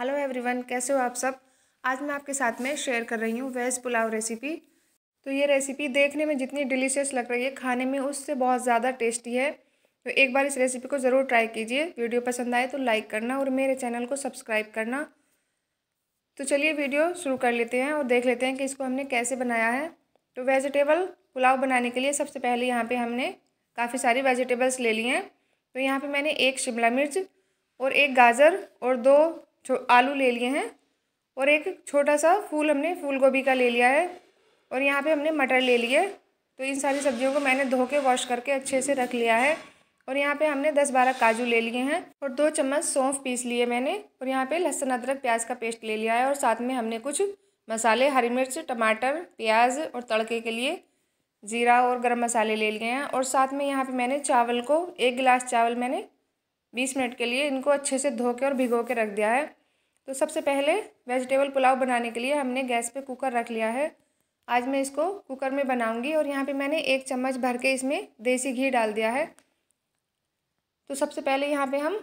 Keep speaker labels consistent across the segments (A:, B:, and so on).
A: hello everyone कैसे हो आप सब आज मैं आपके साथ में शेयर कर रही हूँ वेज पुलाव रेसिपी तो ये रेसिपी देखने में जितनी डिलीशियस लग रही है खाने में उससे बहुत ज़्यादा टेस्टी है तो एक बार इस रेसिपी को ज़रूर ट्राई कीजिए वीडियो पसंद आए तो लाइक करना और मेरे चैनल को सब्सक्राइब करना तो चलिए वीडियो शुरू कर लेते हैं और देख लेते हैं कि इसको हमने कैसे बनाया है तो वेजिटेबल पुलाव बनाने के लिए सबसे पहले यहाँ पर हमने काफ़ी सारी वेजिटेबल्स ले ली हैं तो यहाँ पर मैंने एक शिमला मिर्च और एक गाजर और दो आलू ले लिए हैं और एक छोटा सा फूल हमने फूल गोभी का ले लिया है और यहाँ पे हमने मटर ले लिए तो इन सारी सब्जियों को मैंने धो के वॉश करके अच्छे से रख लिया है और यहाँ पे हमने दस बारह काजू ले लिए हैं और दो चम्मच सौंफ पीस लिए मैंने और यहाँ पे लहसुन अदरक प्याज का पेस्ट ले लिया है और साथ में हमने कुछ मसाले हरी मिर्च टमाटर प्याज और तड़के के लिए ज़ीरा और गर्म मसाले ले लिए हैं और साथ में यहाँ पर मैंने चावल को एक गिलास चावल मैंने बीस मिनट के लिए इनको अच्छे से धो के और भिगो के रख दिया है तो सबसे पहले वेजिटेबल पुलाव बनाने के लिए हमने गैस पे कुकर रख लिया है आज मैं इसको कुकर में बनाऊंगी और यहाँ पे मैंने एक चम्मच भर के इसमें देसी घी डाल दिया है तो सबसे पहले यहाँ पे हम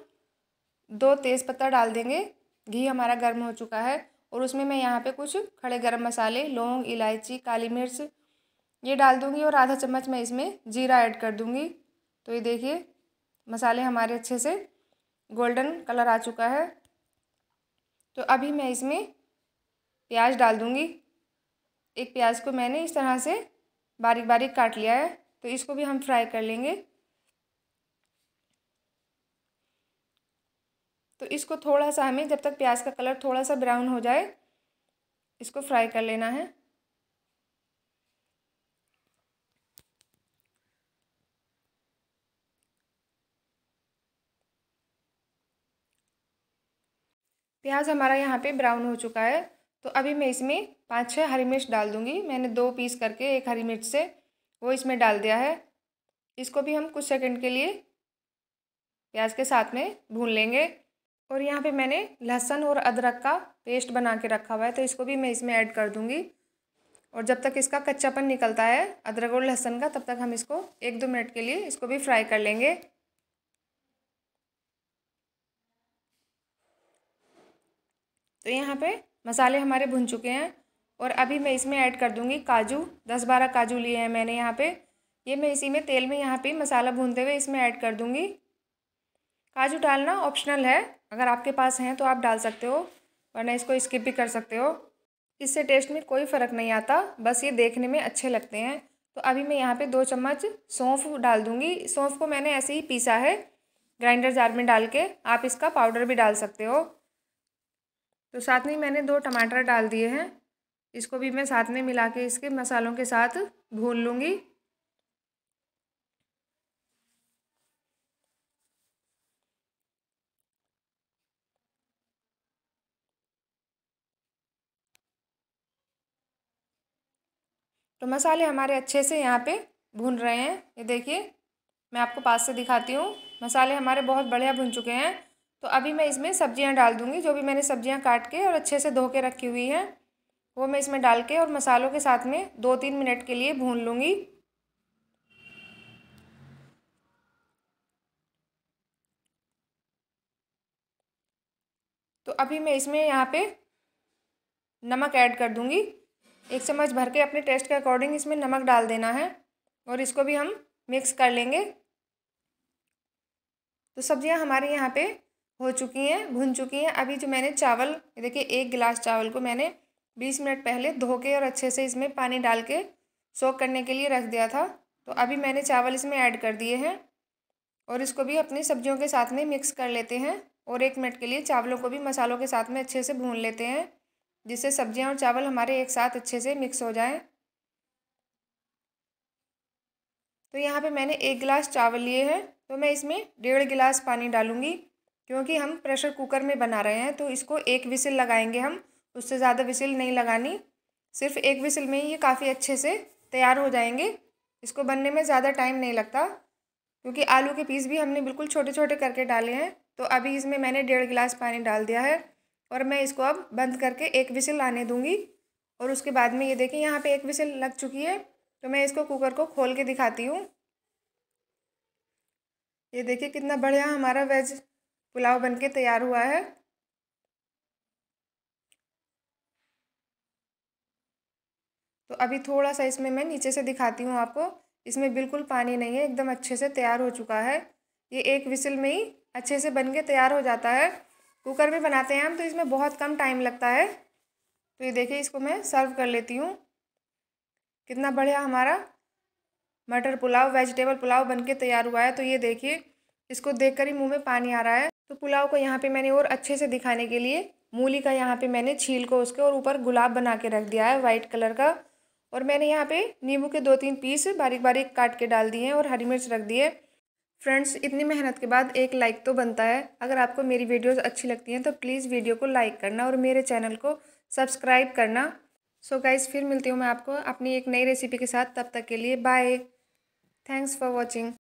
A: दो तेज़पत्ता डाल देंगे घी हमारा गर्म हो चुका है और उसमें मैं यहाँ पे कुछ खड़े गर्म मसाले लौंग इलायची काली मिर्च ये डाल दूँगी और आधा चम्मच मैं इसमें जीरा ऐड कर दूँगी तो ये देखिए मसाले हमारे अच्छे से गोल्डन कलर आ चुका है तो अभी मैं इसमें प्याज डाल दूँगी एक प्याज को मैंने इस तरह से बारीक बारीक काट लिया है तो इसको भी हम फ्राई कर लेंगे तो इसको थोड़ा सा हमें जब तक प्याज का कलर थोड़ा सा ब्राउन हो जाए इसको फ्राई कर लेना है प्याज हमारा यहाँ पे ब्राउन हो चुका है तो अभी मैं इसमें पाँच छः हरी मिर्च डाल दूँगी मैंने दो पीस करके एक हरी मिर्च से वो इसमें डाल दिया है इसको भी हम कुछ सेकंड के लिए प्याज के साथ में भून लेंगे और यहाँ पे मैंने लहसुन और अदरक का पेस्ट बना के रखा हुआ है तो इसको भी मैं इसमें ऐड कर दूँगी और जब तक इसका कच्चापन निकलता है अदरक और लहसुन का तब तक हम इसको एक दो मिनट के लिए इसको भी फ्राई कर लेंगे तो यहाँ पे मसाले हमारे भुन चुके हैं और अभी मैं इसमें ऐड कर दूँगी काजू दस बारह काजू लिए हैं मैंने यहाँ पे ये मैं इसी में तेल में यहाँ पे मसाला भूनते हुए इसमें ऐड कर दूँगी काजू डालना ऑप्शनल है अगर आपके पास हैं तो आप डाल सकते हो वरना इसको स्किप भी कर सकते हो इससे टेस्ट में कोई फ़र्क नहीं आता बस ये देखने में अच्छे लगते हैं तो अभी मैं यहाँ पे दो चम्मच सौंफ डाल दूँगी सौंफ को मैंने ऐसे ही पीसा है ग्राइंडर जार में डाल के आप इसका पाउडर भी डाल सकते हो तो साथ में मैंने दो टमाटर डाल दिए हैं इसको भी मैं साथ में मिला के इसके मसालों के साथ भून लूँगी तो मसाले हमारे अच्छे से यहाँ पे भून रहे हैं ये देखिए मैं आपको पास से दिखाती हूँ मसाले हमारे बहुत बढ़िया भुन चुके हैं तो अभी मैं इसमें सब्जियां डाल दूंगी जो भी मैंने सब्जियां काट के और अच्छे से धो के रखी हुई हैं वो मैं इसमें डाल के और मसालों के साथ में दो तीन मिनट के लिए भून लूँगी तो अभी मैं इसमें यहाँ पे नमक ऐड कर दूँगी एक चम्मच भर के अपने टेस्ट के अकॉर्डिंग इसमें नमक डाल देना है और इसको भी हम मिक्स कर लेंगे तो सब्ज़ियाँ हमारे यहाँ पे हो चुकी हैं भुन चुकी हैं अभी जो मैंने चावल देखिए एक गिलास चावल को मैंने बीस मिनट पहले धो के और अच्छे से इसमें पानी डाल के सोख करने के लिए रख दिया था तो अभी मैंने चावल इसमें ऐड कर दिए हैं और इसको भी अपनी सब्जियों के साथ में मिक्स कर लेते हैं और एक मिनट के लिए चावलों को भी मसालों के साथ में अच्छे से भून लेते हैं जिससे सब्जियां और चावल हमारे एक साथ अच्छे से मिक्स हो जाएं तो यहाँ पे मैंने एक गिलास चावल लिए हैं तो मैं इसमें डेढ़ गिलास पानी डालूँगी क्योंकि हम प्रेशर कुकर में बना रहे हैं तो इसको एक विसिल लगाएंगे हम उससे ज़्यादा विसिल नहीं लगानी सिर्फ एक विसिल में ही ये काफ़ी अच्छे से तैयार हो जाएंगे इसको बनने में ज़्यादा टाइम नहीं लगता क्योंकि आलू के पीस भी हमने बिल्कुल छोटे छोटे करके डाले हैं तो अभी इसमें मैंने डेढ़ गिलास पानी डाल दिया है और मैं इसको अब बंद करके एक विसिल आने दूँगी और उसके बाद में ये देखें यहाँ पर एक विसिल लग चुकी है तो मैं इसको कुकर को खोल के दिखाती हूँ ये देखिए कितना बढ़िया हमारा वेज पुलाव बनके तैयार हुआ है तो अभी थोड़ा सा इसमें मैं नीचे से दिखाती हूँ आपको इसमें बिल्कुल पानी नहीं है एकदम अच्छे से तैयार हो चुका है ये एक विसिल में ही अच्छे से बन के तैयार हो जाता है कुकर में बनाते हैं हम तो इसमें बहुत कम टाइम लगता है तो ये देखिए इसको मैं सर्व कर लेती हूँ कितना बढ़िया हमारा मटर पुलाव वेजिटेबल पुलाव बनके तैयार हुआ है तो ये देखिए इसको देखकर ही मुंह में पानी आ रहा है तो पुलाव को यहाँ पे मैंने और अच्छे से दिखाने के लिए मूली का यहाँ पे मैंने छील को उसके और ऊपर गुलाब बना के रख दिया है वाइट कलर का और मैंने यहाँ पे नींबू के दो तीन पीस बारीक बारीक काट के डाल दिए हैं और हरी मिर्च रख दिए फ्रेंड्स इतनी मेहनत के बाद एक लाइक तो बनता है अगर आपको मेरी वीडियोज़ अच्छी लगती हैं तो प्लीज़ वीडियो को लाइक करना और मेरे चैनल को सब्सक्राइब करना सो so गाइज़ फिर मिलती हूँ मैं आपको अपनी एक नई रेसिपी के साथ तब तक के लिए बाय थैंक्स फॉर वॉचिंग